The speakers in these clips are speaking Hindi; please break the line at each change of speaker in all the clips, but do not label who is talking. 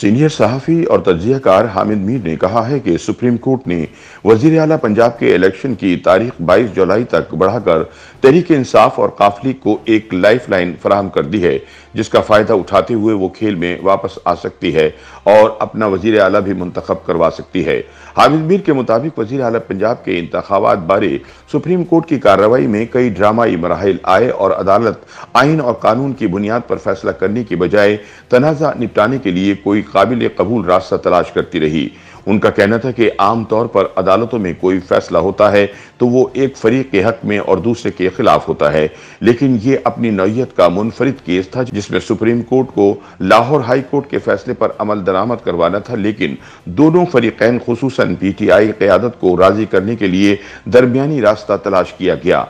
सीनियर सहाफ़ी और तजियाकार हामिद मीर ने कहा है कि सुप्रीम कोर्ट ने वजीर अला पंजाब के इलेक्शन की तारीख 22 जुलाई तक बढ़ाकर तहरीक इंसाफ और काफली को एक लाइफ लाइन फराहम कर दी है जिसका फ़ायदा उठाते हुए वो खेल में वापस आ सकती है और अपना वजीर अला भी मंतखब करवा सकती है हामिद मीर के मुताबिक वजीर अला पंजाब के इंतबात बारे सुप्रीम कोर्ट की कार्रवाई में कई ड्रामाई मराहल आए और अदालत आइन और कानून की बुनियाद पर फैसला करने की बजाय तनाज़ा निपटाने के लिए कोई कोई काबिल कबूल रास्ता तलाश करती रही उनका कहना था कि आमतौर पर अदालतों में कोई फैसला होता है तो वो एक फरीक के हक में और दूसरे के खिलाफ होता है लेकिन ये अपनी नौीयत का मुनफरद केस था जिसमें सुप्रीम कोर्ट को लाहौर हाई कोर्ट के फैसले पर अमल दरामद करवाना था लेकिन दोनों फरीकैन खसूस पी टी आई क्यादत को राजी करने के लिए दरमिया रास्ता तलाश किया गया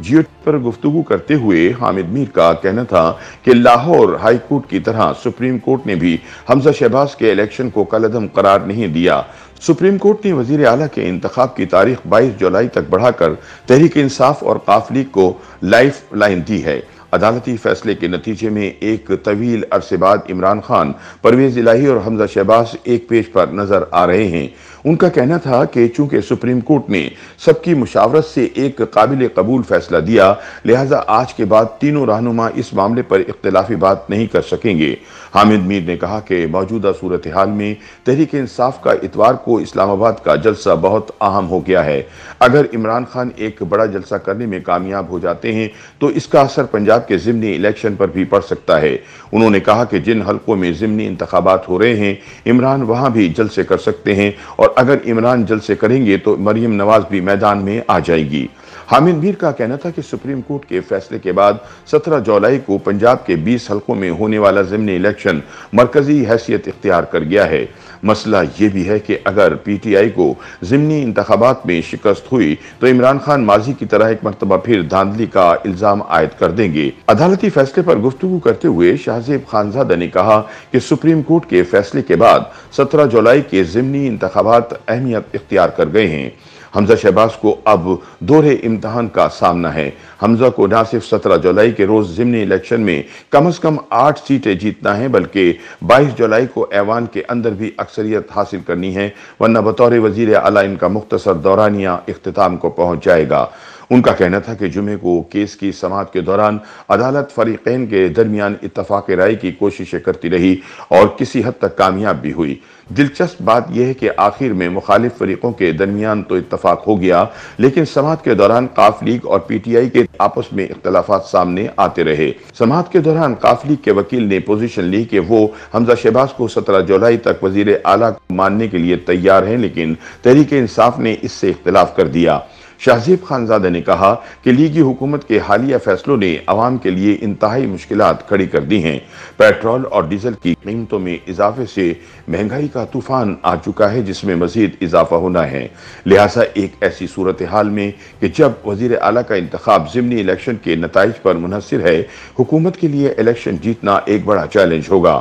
जियो पर गुफ्तु करते हुए हामिद मीर का कहना था कि लाहौर हाई कोर्ट की तरह सुप्रीम कोर्ट ने भी हमजा शहबाज के इलेक्शन को कलदम करार नहीं दिया सुप्रीम कोर्ट ने वजीर अला के इंतब की तारीख 22 जुलाई तक बढ़ाकर तहरीक इंसाफ और काफली को लाइफ लाइन दी है अदालती फैसले के नतीजे में एक तवील अरसे बाद इमरान खान परवेज इलाही और हमजा शहबाज एक पेज पर नजर आ रहे हैं उनका कहना था कि चूंकि सुप्रीम कोर्ट ने सबकी मुशावरत से एक काबिल कबूल फैसला दिया लिहाजा आज के बाद तीनों रहनुमा इस मामले पर इख्तलाफी बात नहीं कर सकेंगे हामिद मीर ने कहा कि मौजूदा सूरत हाल में तहरीक इंसाफ का इतवार को इस्लामाबाद का जलसा बहुत अहम हो गया है अगर इमरान खान एक बड़ा जलसा करने में कामयाब हो जाते हैं तो इसका असर पंजाब के ज़मनी इलेक्शन पर भी पड़ सकता है उन्होंने कहा कि जिन हलकों में ज़मनी इंतबात हो रहे हैं इमरान वहाँ भी जलसे कर सकते हैं और अगर इमरान जल से करेंगे तो मरियम नवाज भी मैदान में आ जाएगी हामिद मीर का कहना था कि सुप्रीम कोर्ट के फैसले के बाद 17 जुलाई को पंजाब के 20 हलकों में होने वाला ज़मनी इलेक्शन मरकजी हैसियत इख्तियार कर गया है मसला ये भी है कि अगर पी टी आई को ज़मनी इंतबात में शिकस्त हुई तो इमरान खान माजी की तरह एक मरतबा फिर धांधली का इल्ज़ाम आयद कर देंगे अदालती फैसले पर गुफ्तू करते हुए शाहजेब खानजादा ने कहा कि सुप्रीम कोर्ट के फैसले के बाद सत्रह जुलाई के ज़मनी इंतबात अहमियत इख्तियार कर गए हैं हमजा शहबाज को अब दोहरे इम्तहान का सामना है हमजा को न सिर्फ सत्रह जुलाई के रोज जिमनी इलेक्शन में कम अज कम आठ सीटें जीतना है बल्कि बाईस जुलाई को ऐवान के अंदर भी अक्सरियत हासिल करनी है वरना बतौर वजीर अला इनका मुख्तसर दौरानिया अख्ताम को पहुंच जाएगा उनका कहना था कि जुमे को केस की समाप्त के दौरान अदालत फरीकैन के दरमियान इतफाक़ राय की कोशिशें करती रही और किसी हद तक कामयाब भी हुई दिलचस्प बात यह है कि आखिर में मुखालिफ फरीकों के दरमियान तो इतफाक हो गया लेकिन समात के दौरान काफ लीग और पी टी आई के आपस में इख्तलाफा सामने आते रहे समात के दौरान काफ लीग के वकील ने पोजीशन ली कि वो हमजा शहबाज को सत्रह जुलाई तक वजीर आला मानने के लिए तैयार हैं लेकिन तहरीक इंसाफ ने इससे इख्तलाफ कर दिया शाहजीब खानजादे ने कहा कि लीगी हुकूमत के हालिया फैसलों ने आवाम के लिए इंतहाई मुश्किल खड़ी कर दी हैं पेट्रोल और डीजल की कीमतों में इजाफे से महंगाई का तूफान आ चुका है जिसमें मजीद इजाफा होना है लिहाजा एक ऐसी सूरत हाल में कि जब वजीर अला का इंतखब ज़मनी इलेक्शन के नतज पर मुनसर है हुकूमत के लिए इलेक्शन जीतना एक बड़ा चैलेंज होगा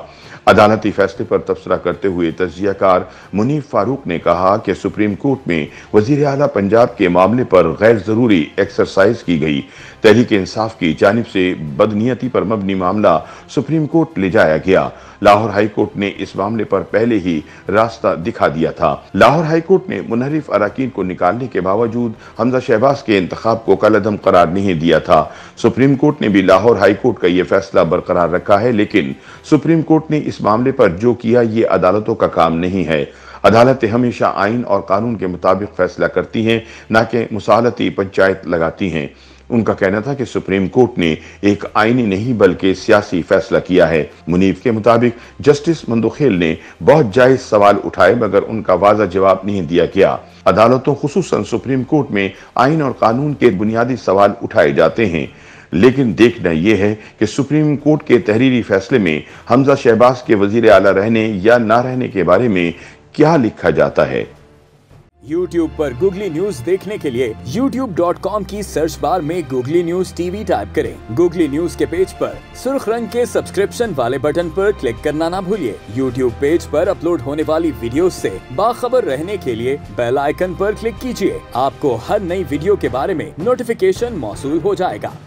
अदालती फैसले पर तबसरा करते हुए तजियाकार मुनीब फारूक ने कहा कि सुप्रीम कोर्ट में वजीर अला पंजाब के मामले पर गैर ज़रूरी एक्सरसाइज की गई तहरीक इंसाफ की जानब से बदनीति पर मबनी मामला सुप्रीम कोर्ट ले जाया गया लाहौर हाई कोर्ट ने इस मामले पर पहले ही रास्ता दिखा दिया था लाहौर हाई कोर्ट ने मुनहरिफ अरकान को निकालने के बावजूद हमजा शहबाज के इंतब को कलदम करार नहीं दिया था सुप्रीम कोर्ट ने भी लाहौर हाई कोर्ट का यह फैसला बरकरार रखा है लेकिन सुप्रीम कोर्ट ने इस इस मामले पर जो किया ये अदालतों का काम नहीं है अदालतें हमेशा आइन और कानून के मुताबिक फैसला करती हैं ना कि मुसालती पंचायत लगाती हैं उनका कहना था कि सुप्रीम कोर्ट ने एक आईनी नहीं बल्कि सियासी फैसला किया है मुनीब के मुताबिक जस्टिस मंदोखेल ने बहुत जायज सवाल उठाए मगर उनका वाजा जवाब नहीं दिया गया अदालतों खसूस सुप्रीम कोर्ट में आइन और कानून के बुनियादी सवाल उठाए जाते हैं लेकिन देखना यह है कि सुप्रीम कोर्ट के तहरीरी फैसले में हमजा शहबाज के वजीर आला रहने या ना रहने के बारे में क्या लिखा जाता है YouTube पर Google News देखने के लिए YouTube.com की सर्च बार में Google News TV टाइप करें। Google News के पेज पर सुर्ख रंग के सब्सक्रिप्शन वाले बटन पर क्लिक करना ना भूलिए YouTube पेज पर अपलोड होने वाली वीडियो से बाखबर रहने के लिए बेल आइकन पर क्लिक कीजिए आपको हर नई वीडियो के बारे में नोटिफिकेशन मौसू हो जाएगा